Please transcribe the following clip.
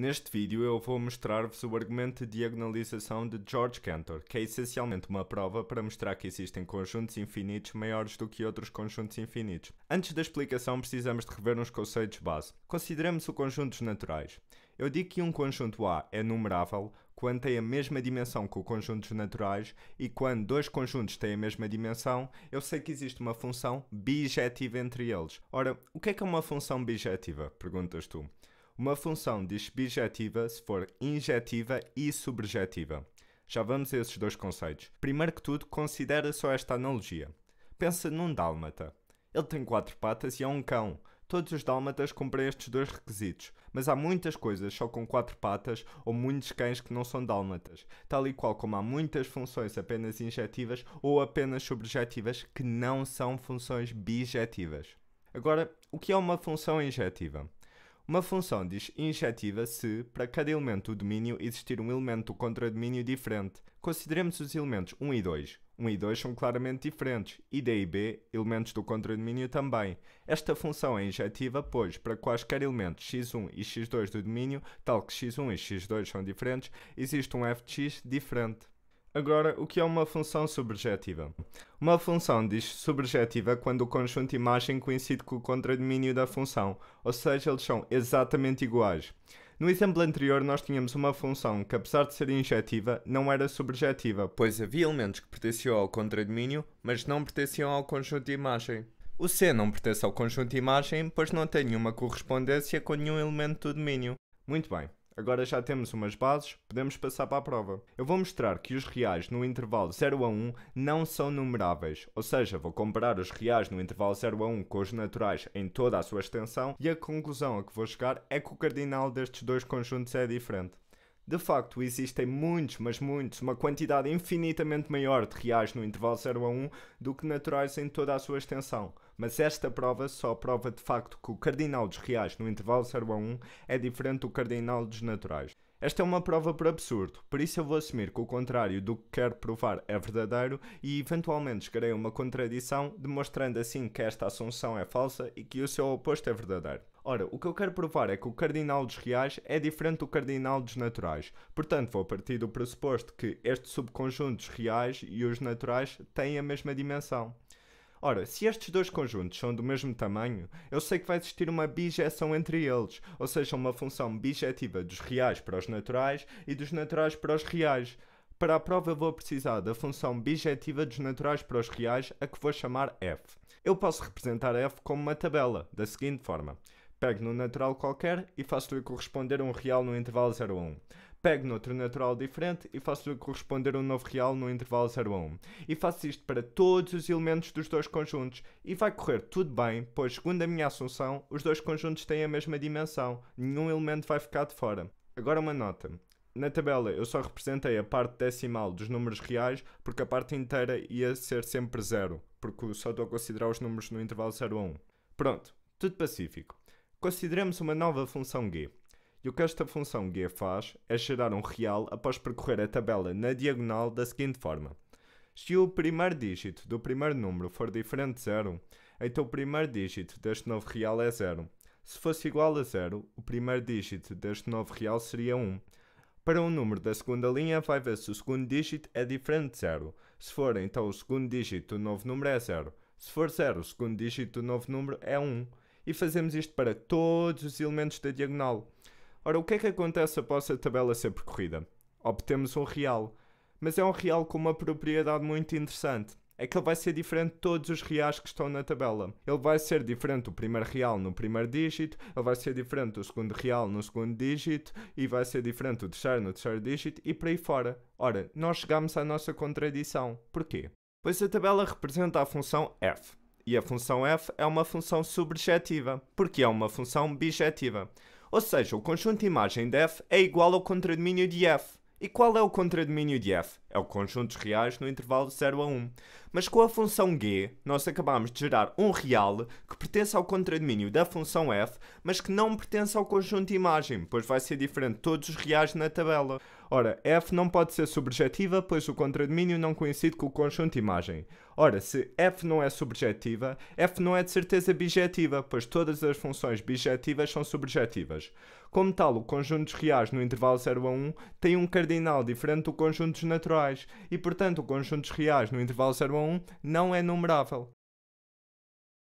Neste vídeo eu vou mostrar-vos o argumento de diagonalização de George Cantor, que é essencialmente uma prova para mostrar que existem conjuntos infinitos maiores do que outros conjuntos infinitos. Antes da explicação precisamos de rever uns conceitos base. Consideremos o conjuntos naturais. Eu digo que um conjunto A é numerável quando tem a mesma dimensão que o conjuntos naturais e quando dois conjuntos têm a mesma dimensão, eu sei que existe uma função bijetiva entre eles. Ora, o que é que é uma função bijetiva? Perguntas tu. Uma função diz bijetiva se for injetiva e subjetiva. Já vamos a esses dois conceitos. Primeiro que tudo, considera só esta analogia. Pensa num dálmata. Ele tem quatro patas e é um cão. Todos os dálmatas cumprem estes dois requisitos, mas há muitas coisas só com quatro patas ou muitos cães que não são dálmatas, tal e qual como há muitas funções apenas injetivas ou apenas subjetivas que não são funções bijetivas. Agora, o que é uma função injetiva? Uma função diz injetiva se, para cada elemento do domínio, existir um elemento do contradomínio diferente. Consideremos os elementos 1 e 2. 1 e 2 são claramente diferentes, e D e B, elementos do contradomínio também. Esta função é injetiva, pois, para quaisquer elementos x1 e x2 do domínio, tal que x1 e x2 são diferentes, existe um f de x diferente. Agora, o que é uma função subjetiva? Uma função diz subjetiva quando o conjunto de imagem coincide com o contradomínio da função, ou seja, eles são exatamente iguais. No exemplo anterior, nós tínhamos uma função que, apesar de ser injetiva, não era subjetiva, pois havia elementos que pertenciam ao contradomínio, mas não pertenciam ao conjunto de imagem. O C não pertence ao conjunto de imagem, pois não tem nenhuma correspondência com nenhum elemento do domínio. Muito bem. Agora já temos umas bases, podemos passar para a prova. Eu vou mostrar que os reais no intervalo 0 a 1 não são numeráveis, ou seja, vou comparar os reais no intervalo 0 a 1 com os naturais em toda a sua extensão e a conclusão a que vou chegar é que o cardinal destes dois conjuntos é diferente. De facto, existem muitos, mas muitos, uma quantidade infinitamente maior de reais no intervalo 0 a 1 do que naturais em toda a sua extensão mas esta prova só prova de facto que o cardinal dos reais no intervalo 0 a 1 é diferente do cardinal dos naturais. Esta é uma prova por absurdo, por isso eu vou assumir que o contrário do que quero provar é verdadeiro e eventualmente chegarei a uma contradição, demonstrando assim que esta assunção é falsa e que o seu oposto é verdadeiro. Ora, o que eu quero provar é que o cardinal dos reais é diferente do cardinal dos naturais. Portanto, vou partir do pressuposto que este subconjunto dos reais e os naturais têm a mesma dimensão. Ora, se estes dois conjuntos são do mesmo tamanho, eu sei que vai existir uma bijeção entre eles, ou seja, uma função bijetiva dos reais para os naturais e dos naturais para os reais. Para a prova vou precisar da função bijetiva dos naturais para os reais, a que vou chamar f. Eu posso representar f como uma tabela, da seguinte forma. Pego num natural qualquer e faço-lhe corresponder um real no intervalo 0 a 1. Pego noutro natural diferente e faço-lhe corresponder um novo real no intervalo 0 a 1. E faço isto para todos os elementos dos dois conjuntos e vai correr tudo bem, pois, segundo a minha assunção, os dois conjuntos têm a mesma dimensão, nenhum elemento vai ficar de fora. Agora uma nota. Na tabela eu só representei a parte decimal dos números reais porque a parte inteira ia ser sempre zero, porque só estou a considerar os números no intervalo 0 a 1. Pronto, tudo pacífico. Consideremos uma nova função g e o que esta função g faz é gerar um real após percorrer a tabela na diagonal da seguinte forma. Se o primeiro dígito do primeiro número for diferente de zero, então o primeiro dígito deste novo real é zero. Se fosse igual a zero, o primeiro dígito deste novo real seria 1. Um. Para o número da segunda linha, vai ver se o segundo dígito é diferente de zero. Se for, então o segundo dígito do novo número é zero. Se for zero, o segundo dígito do novo número é 1. Um. E fazemos isto para todos os elementos da diagonal. Ora, o que é que acontece após a tabela ser percorrida? Obtemos um real, mas é um real com uma propriedade muito interessante. É que ele vai ser diferente de todos os reais que estão na tabela. Ele vai ser diferente do primeiro real no primeiro dígito, ele vai ser diferente do segundo real no segundo dígito, e vai ser diferente do terceiro no terceiro dígito, e por aí fora. Ora, nós chegamos à nossa contradição. Porquê? Pois a tabela representa a função f, e a função f é uma função subjetiva, porque é uma função bijetiva. Ou seja, o conjunto de imagem de F é igual ao contradomínio de F. E qual é o contradomínio de F? É o conjunto dos reais no intervalo de 0 a 1. Mas com a função g, nós acabamos de gerar um real que pertence ao contradomínio da função f, mas que não pertence ao conjunto de imagem, pois vai ser diferente de todos os reais na tabela. Ora, f não pode ser subjetiva, pois o contradomínio não coincide com o conjunto imagem. Ora, se f não é subjetiva, f não é de certeza bijetiva, pois todas as funções bijetivas são subjetivas. Como tal, o conjunto dos reais no intervalo 0 a 1 tem um cardinal diferente do conjunto dos naturais, e portanto o conjunto dos reais no intervalo 0 a 1 não é numerável.